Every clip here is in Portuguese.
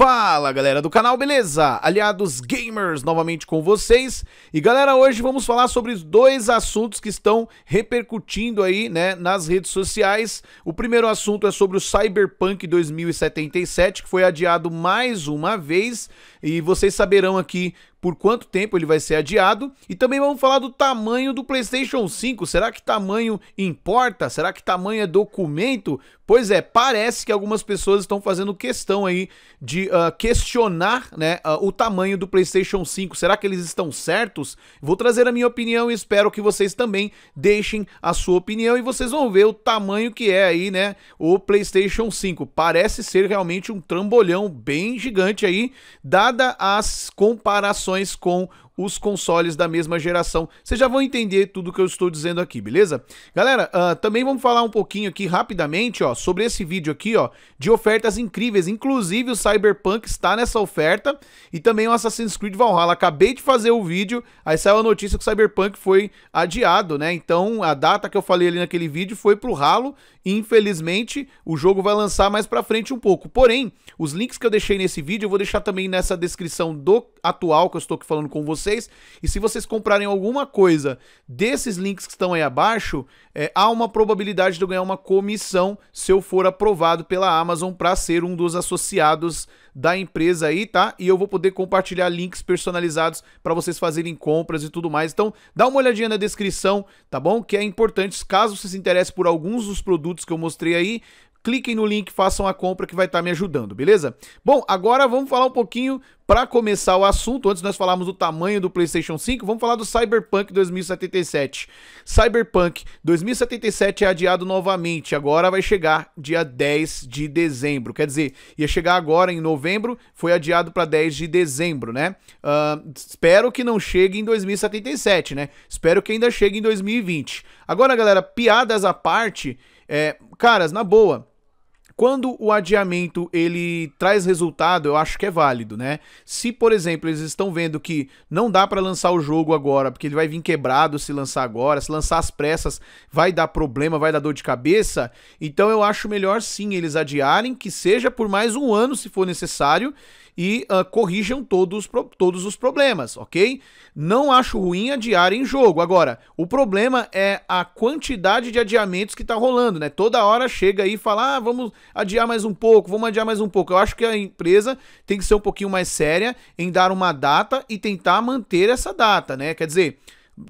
Fala galera do canal, beleza? Aliados Gamers novamente com vocês. E galera, hoje vamos falar sobre dois assuntos que estão repercutindo aí, né, nas redes sociais. O primeiro assunto é sobre o Cyberpunk 2077, que foi adiado mais uma vez, e vocês saberão aqui por quanto tempo ele vai ser adiado e também vamos falar do tamanho do PlayStation 5. Será que tamanho importa? Será que tamanho é documento? Pois é, parece que algumas pessoas estão fazendo questão aí de uh, questionar né, uh, o tamanho do PlayStation 5. Será que eles estão certos? Vou trazer a minha opinião e espero que vocês também deixem a sua opinião e vocês vão ver o tamanho que é aí, né, o PlayStation 5. Parece ser realmente um trambolhão bem gigante aí, dada as comparações com os consoles da mesma geração. Vocês já vão entender tudo que eu estou dizendo aqui, beleza? Galera, uh, também vamos falar um pouquinho aqui rapidamente, ó, sobre esse vídeo aqui, ó, de ofertas incríveis. Inclusive o Cyberpunk está nessa oferta e também o Assassin's Creed Valhalla. Acabei de fazer o vídeo, aí saiu a notícia que o Cyberpunk foi adiado, né? Então a data que eu falei ali naquele vídeo foi pro ralo e infelizmente o jogo vai lançar mais pra frente um pouco. Porém, os links que eu deixei nesse vídeo eu vou deixar também nessa descrição do atual que eu estou aqui falando com você vocês. E se vocês comprarem alguma coisa desses links que estão aí abaixo, é, há uma probabilidade de eu ganhar uma comissão se eu for aprovado pela Amazon para ser um dos associados da empresa aí, tá? E eu vou poder compartilhar links personalizados para vocês fazerem compras e tudo mais. Então, dá uma olhadinha na descrição, tá bom? Que é importante, caso você se interesse por alguns dos produtos que eu mostrei aí, cliquem no link, façam a compra que vai estar tá me ajudando, beleza? Bom, agora vamos falar um pouquinho para começar o assunto, antes nós falarmos do tamanho do PlayStation 5, vamos falar do Cyberpunk 2077. Cyberpunk 2077 é adiado novamente, agora vai chegar dia 10 de dezembro. Quer dizer, ia chegar agora em novembro, foi adiado para 10 de dezembro, né? Uh, espero que não chegue em 2077, né? Espero que ainda chegue em 2020. Agora, galera, piadas à parte, é, caras, na boa, quando o adiamento ele traz resultado, eu acho que é válido, né? Se, por exemplo, eles estão vendo que não dá para lançar o jogo agora, porque ele vai vir quebrado se lançar agora, se lançar às pressas, vai dar problema, vai dar dor de cabeça. Então eu acho melhor sim eles adiarem, que seja por mais um ano se for necessário, e uh, corrijam todos, todos os problemas, ok? Não acho ruim adiar em jogo. Agora, o problema é a quantidade de adiamentos que tá rolando, né? Toda hora chega aí e fala, ah, vamos adiar mais um pouco, vamos adiar mais um pouco. Eu acho que a empresa tem que ser um pouquinho mais séria em dar uma data e tentar manter essa data, né? Quer dizer,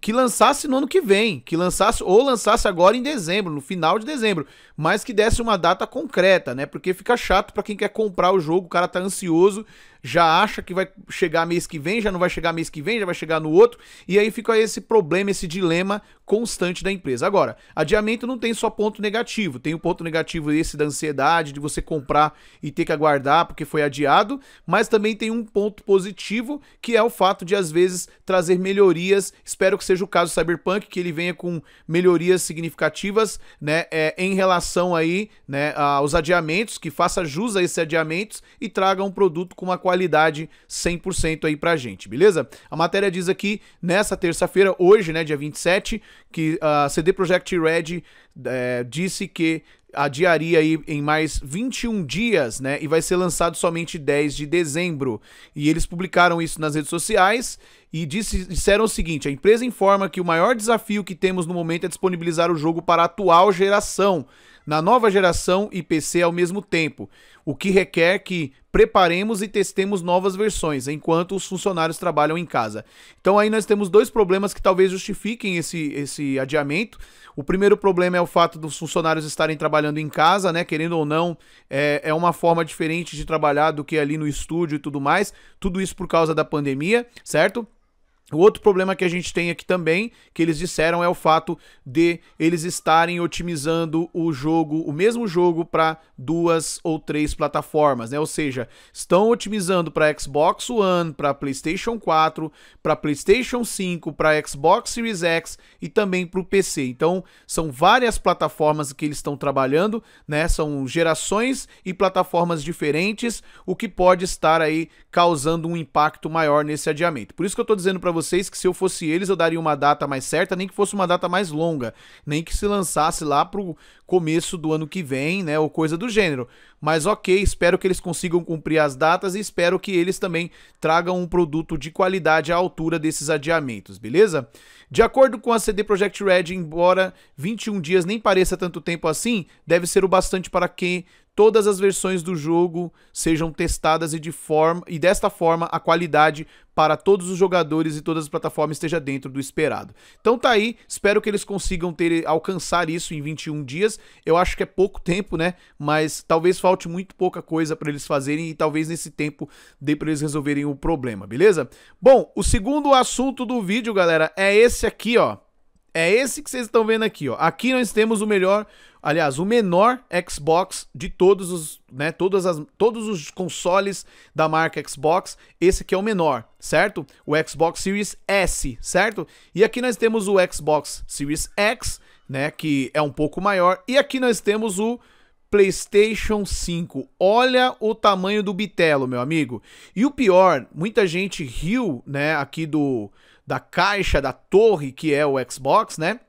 que lançasse no ano que vem, que lançasse ou lançasse agora em dezembro, no final de dezembro, mas que desse uma data concreta, né? Porque fica chato para quem quer comprar o jogo, o cara tá ansioso, já acha que vai chegar mês que vem, já não vai chegar mês que vem, já vai chegar no outro, e aí fica esse problema, esse dilema constante da empresa. Agora, adiamento não tem só ponto negativo, tem o um ponto negativo esse da ansiedade, de você comprar e ter que aguardar porque foi adiado, mas também tem um ponto positivo, que é o fato de às vezes trazer melhorias, espero que seja o caso do Cyberpunk, que ele venha com melhorias significativas, né, é, em relação aí, né, aos adiamentos, que faça jus a esses adiamentos e traga um produto com uma qualidade qualidade 100% aí pra gente, beleza? A matéria diz aqui, nessa terça-feira, hoje, né, dia 27, que a CD Projekt Red é, disse que adiaria aí em mais 21 dias, né? E vai ser lançado somente 10 de dezembro. E eles publicaram isso nas redes sociais e disse, disseram o seguinte: a empresa informa que o maior desafio que temos no momento é disponibilizar o jogo para a atual geração na nova geração e PC ao mesmo tempo, o que requer que preparemos e testemos novas versões, enquanto os funcionários trabalham em casa. Então aí nós temos dois problemas que talvez justifiquem esse, esse adiamento. O primeiro problema é o fato dos funcionários estarem trabalhando em casa, né? Querendo ou não, é, é uma forma diferente de trabalhar do que ali no estúdio e tudo mais. Tudo isso por causa da pandemia, certo? O outro problema que a gente tem aqui também, que eles disseram, é o fato de eles estarem otimizando o jogo, o mesmo jogo, para duas ou três plataformas, né? Ou seja, estão otimizando para Xbox One, para PlayStation 4, para PlayStation 5, para Xbox Series X e também para o PC. Então, são várias plataformas que eles estão trabalhando, né? São gerações e plataformas diferentes, o que pode estar aí causando um impacto maior nesse adiamento. Por isso que eu estou dizendo para vocês que se eu fosse eles, eu daria uma data mais certa, nem que fosse uma data mais longa, nem que se lançasse lá pro começo do ano que vem, né, ou coisa do gênero. Mas ok, espero que eles consigam cumprir as datas e espero que eles também tragam um produto de qualidade à altura desses adiamentos, beleza? De acordo com a CD Projekt Red, embora 21 dias nem pareça tanto tempo assim, deve ser o bastante para quem todas as versões do jogo sejam testadas e, de forma, e desta forma a qualidade para todos os jogadores e todas as plataformas esteja dentro do esperado. Então tá aí, espero que eles consigam ter alcançar isso em 21 dias. Eu acho que é pouco tempo, né? Mas talvez falte muito pouca coisa para eles fazerem e talvez nesse tempo dê para eles resolverem o problema, beleza? Bom, o segundo assunto do vídeo, galera, é esse aqui, ó. É esse que vocês estão vendo aqui, ó. Aqui nós temos o melhor, aliás, o menor Xbox de todos os, né, todas as, todos os consoles da marca Xbox. Esse aqui é o menor, certo? O Xbox Series S, certo? E aqui nós temos o Xbox Series X, né, que é um pouco maior. E aqui nós temos o PlayStation 5. Olha o tamanho do bitelo, meu amigo. E o pior, muita gente riu, né, aqui do da caixa, da torre que é o Xbox, né?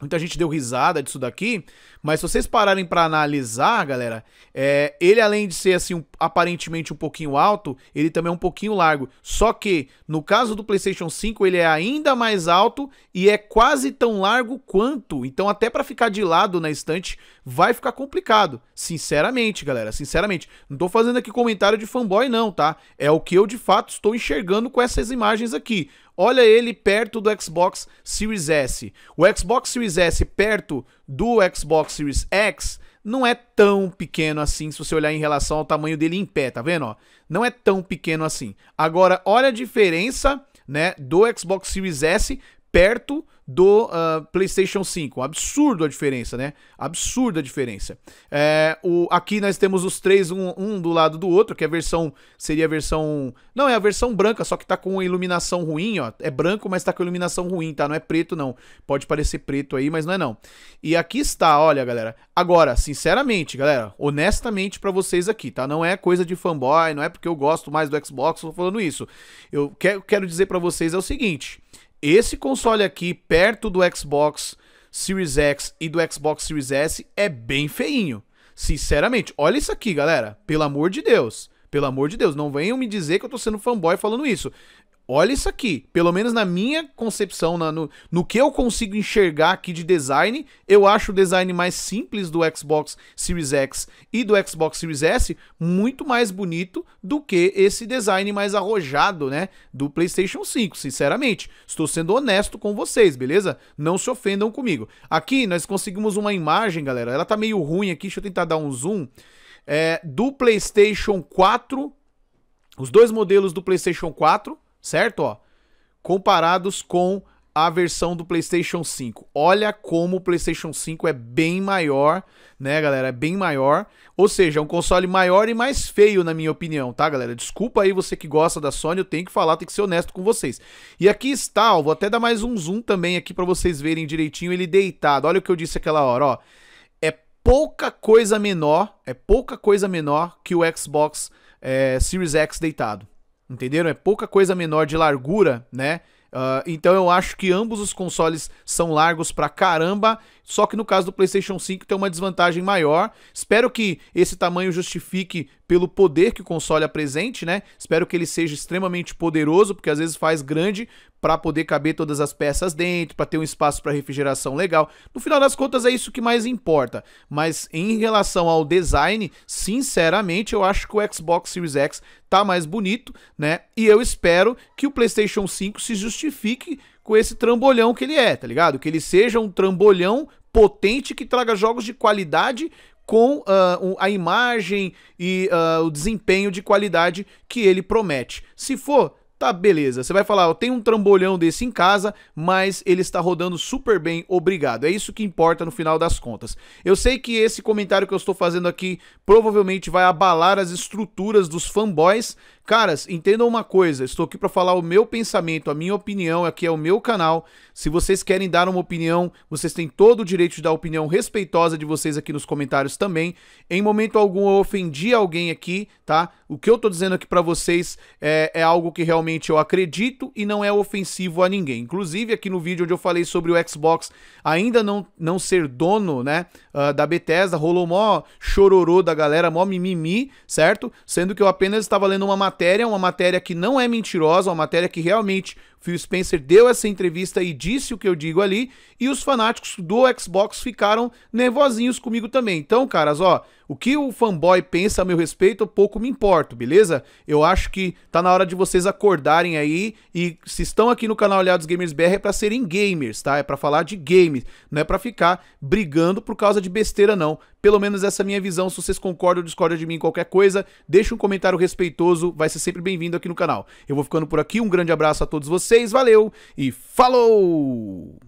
Muita gente deu risada disso daqui, mas se vocês pararem para analisar, galera, é, ele além de ser assim um, aparentemente um pouquinho alto, ele também é um pouquinho largo. Só que no caso do PlayStation 5 ele é ainda mais alto e é quase tão largo quanto. Então até para ficar de lado na estante vai ficar complicado. Sinceramente, galera, sinceramente, não tô fazendo aqui comentário de fanboy não, tá? É o que eu de fato estou enxergando com essas imagens aqui. Olha ele perto do Xbox Series S. O Xbox Series S perto do Xbox Series X não é tão pequeno assim se você olhar em relação ao tamanho dele em pé, tá vendo? Ó? Não é tão pequeno assim. Agora, olha a diferença né, do Xbox Series S perto do uh, PlayStation 5. Absurdo a diferença, né? Absurda a diferença. É, o, aqui nós temos os três, um, um, do lado do outro, que é a versão seria a versão. Não, é a versão branca, só que tá com iluminação ruim, ó. É branco, mas tá com iluminação ruim, tá? Não é preto, não. Pode parecer preto aí, mas não é não. E aqui está, olha, galera. Agora, sinceramente, galera, honestamente para vocês aqui, tá? Não é coisa de fanboy, não é porque eu gosto mais do Xbox, tô falando isso. Eu quero dizer para vocês é o seguinte. Esse console aqui, perto do Xbox Series X e do Xbox Series S, é bem feinho. Sinceramente, olha isso aqui, galera. Pelo amor de Deus. Pelo amor de Deus, não venham me dizer que eu tô sendo fanboy falando isso olha isso aqui. Pelo menos na minha concepção, na, no, no que eu consigo enxergar aqui de design, eu acho o design mais simples do Xbox Series X e do Xbox Series S muito mais bonito do que esse design mais arrojado, né? Do PlayStation 5, sinceramente. Estou sendo honesto com vocês, beleza? Não se ofendam comigo. Aqui nós conseguimos uma imagem, galera. Ela tá meio ruim aqui, deixa eu tentar dar um zoom. É, do PlayStation 4, os dois modelos do PlayStation 4, certo? Ó, comparados com a versão do PlayStation 5. Olha como o PlayStation 5 é bem maior, né, galera? É bem maior. Ou seja, é um console maior e mais feio, na minha opinião, tá, galera? Desculpa aí você que gosta da Sony, eu tenho que falar, tenho que ser honesto com vocês. E aqui está, ó, vou até dar mais um zoom também aqui para vocês verem direitinho ele deitado. Olha o que eu disse aquela hora, ó. É pouca coisa menor, é pouca coisa menor que o Xbox é, Series X deitado entenderam? É pouca coisa menor de largura, né? Uh, então eu acho que ambos os consoles são largos pra caramba, só que no caso do PlayStation 5 tem uma desvantagem maior. Espero que esse tamanho justifique pelo poder que o console apresente, né? Espero que ele seja extremamente poderoso, porque às vezes faz grande para poder caber todas as peças dentro, para ter um espaço para refrigeração legal. No final das contas é isso que mais importa. Mas em relação ao design, sinceramente, eu acho que o Xbox Series X tá mais bonito, né? E eu espero que o PlayStation 5 se justifique com esse trambolhão que ele é, tá ligado? Que ele seja um trambolhão potente que traga jogos de qualidade com uh, a imagem e uh, o desempenho de qualidade que ele promete. Se for Tá, beleza. Você vai falar, eu tenho um trambolhão desse em casa, mas ele está rodando super bem, obrigado. É isso que importa no final das contas. Eu sei que esse comentário que eu estou fazendo aqui provavelmente vai abalar as estruturas dos fanboys Caras, entendam uma coisa, estou aqui para falar o meu pensamento, a minha opinião, aqui é o meu canal. Se vocês querem dar uma opinião, vocês têm todo o direito de dar a opinião respeitosa de vocês aqui nos comentários também. Em momento algum eu ofendi alguém aqui, tá? O que eu tô dizendo aqui para vocês é, é algo que realmente eu acredito e não é ofensivo a ninguém. Inclusive aqui no vídeo onde eu falei sobre o Xbox ainda não, não ser dono, né, uh, da Bethesda, rolou mó chororô da galera, mó mimimi, certo? Sendo que eu apenas estava lendo uma matéria matéria, uma matéria que não é mentirosa, uma matéria que realmente Phil Spencer deu essa entrevista e disse o que eu digo ali, e os fanáticos do Xbox ficaram nervosinhos comigo também. Então, caras, ó, o que o fanboy pensa a meu respeito, pouco me importo, beleza? Eu acho que tá na hora de vocês acordarem aí e se estão aqui no canal Aliados Gamers BR é para serem gamers, tá? É para falar de games, não é para ficar brigando por causa de besteira não. Pelo menos essa é a minha visão. Se vocês concordam ou discordam de mim em qualquer coisa, deixa um comentário respeitoso, vai ser sempre bem-vindo aqui no canal. Eu vou ficando por aqui, um grande abraço a todos vocês vocês, valeu e falou!